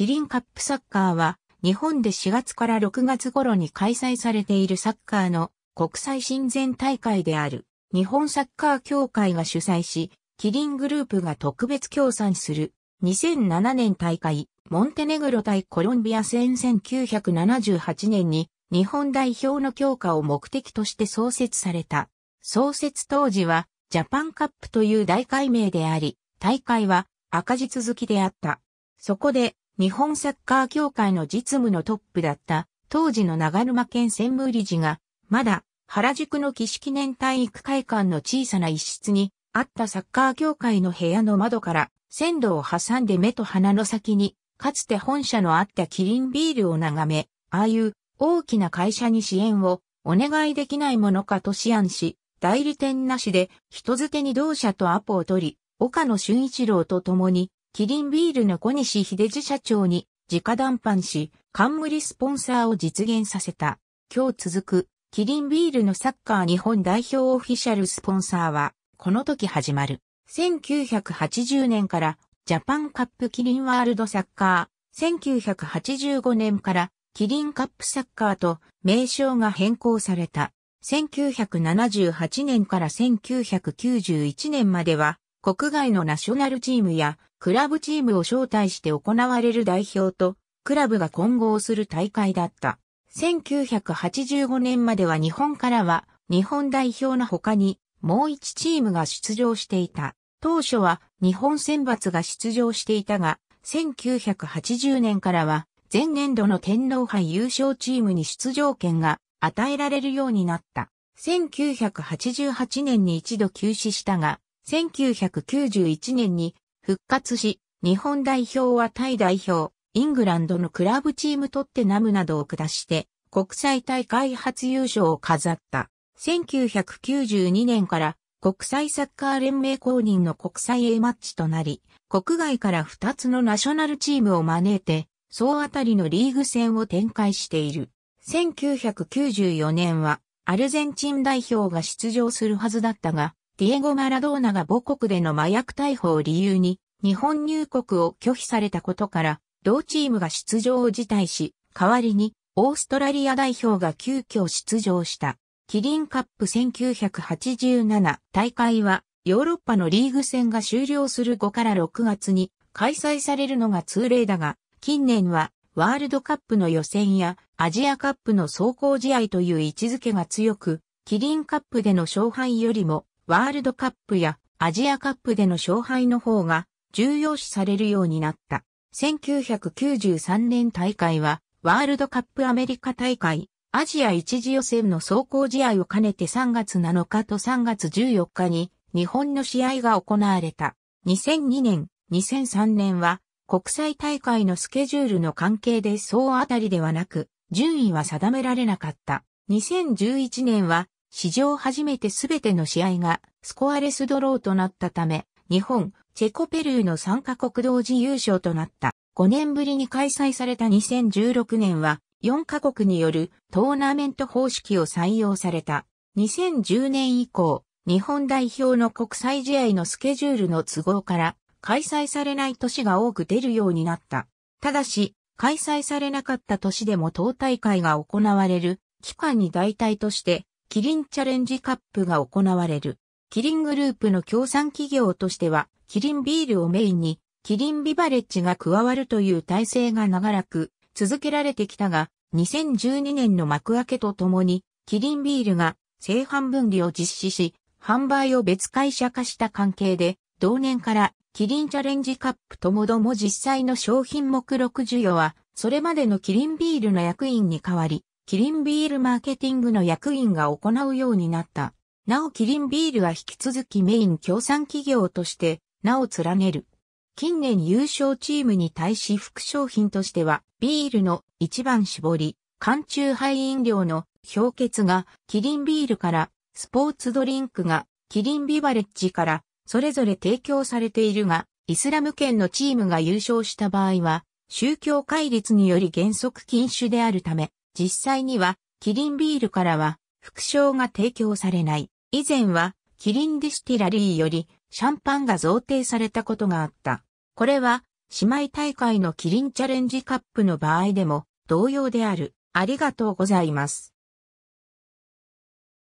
キリンカップサッカーは、日本で4月から6月頃に開催されているサッカーの国際親善大会である、日本サッカー協会が主催し、キリングループが特別協賛する、2007年大会、モンテネグロ対コロンビア戦1978年に、日本代表の強化を目的として創設された。創設当時は、ジャパンカップという大会名であり、大会は赤字続きであった。そこで、日本サッカー協会の実務のトップだった当時の長沼県専務理事が、まだ原宿の岸記念体育会館の小さな一室にあったサッカー協会の部屋の窓から線路を挟んで目と鼻の先に、かつて本社のあったキリンビールを眺め、ああいう大きな会社に支援をお願いできないものかと思案し、代理店なしで人付てに同社とアポを取り、岡野俊一郎と共にキリンビールの小西秀治社長に直談判し、冠スポンサーを実現させた。今日続く、キリンビールのサッカー日本代表オフィシャルスポンサーは、この時始まる。1980年からジャパンカップキリンワールドサッカー、1985年からキリンカップサッカーと名称が変更された。1978年から1991年までは、国外のナショナルチームやクラブチームを招待して行われる代表と、クラブが混合する大会だった。1985年までは日本からは、日本代表の他に、もう一チームが出場していた。当初は日本選抜が出場していたが、1980年からは前年度の天皇杯優勝チームに出場権が与えられるようになった。1988年に一度休止したが、1991年に復活し、日本代表はタイ代表、イングランドのクラブチームトッテナムなどを下して、国際大会初優勝を飾った。1992年から国際サッカー連盟公認の国際 A マッチとなり、国外から2つのナショナルチームを招いて、総当たりのリーグ戦を展開している。1994年はアルゼンチン代表が出場するはずだったが、ディエゴ・マラドーナが母国での麻薬逮捕を理由に、日本入国を拒否されたことから、同チームが出場を辞退し、代わりに、オーストラリア代表が急遽出場した。キリンカップ1987大会は、ヨーロッパのリーグ戦が終了する5から6月に開催されるのが通例だが、近年はワールドカップの予選やアジアカップの走行試合という位置づけが強く、キリンカップでの勝敗よりもワールドカップやアジアカップでの勝敗の方が重要視されるようになった。1993年大会は、ワールドカップアメリカ大会、アジア一次予選の走行試合を兼ねて3月7日と3月14日に日本の試合が行われた。2002年、2003年は国際大会のスケジュールの関係で総当たりではなく、順位は定められなかった。2011年は史上初めてすべての試合がスコアレスドローとなったため、日本、チェコペルーの3カ国同時優勝となった。5年ぶりに開催された2016年は、4カ国によるトーナメント方式を採用された。2010年以降、日本代表の国際試合のスケジュールの都合から、開催されない年が多く出るようになった。ただし、開催されなかった年でも党大会が行われる期間に代替としてキリンチャレンジカップが行われる。キリングループの協賛企業としては、キリンビールをメインに、キリンビバレッジが加わるという体制が長らく続けられてきたが、2012年の幕開けとともに、キリンビールが正販分離を実施し、販売を別会社化した関係で、同年からキリンチャレンジカップともども実際の商品目録需要は、それまでのキリンビールの役員に代わり、キリンビールマーケティングの役員が行うようになった。なおキリンビールは引き続きメイン協賛企業として名を連ねる。近年優勝チームに対し副商品としてはビールの一番絞り、缶中杯飲料の氷結がキリンビールからスポーツドリンクがキリンビバレッジからそれぞれ提供されているが、イスラム圏のチームが優勝した場合は、宗教戒律により原則禁酒であるため、実際には、キリンビールからは、副賞が提供されない。以前は、キリンディスティラリーより、シャンパンが贈呈されたことがあった。これは、姉妹大会のキリンチャレンジカップの場合でも、同様である。ありがとうございます。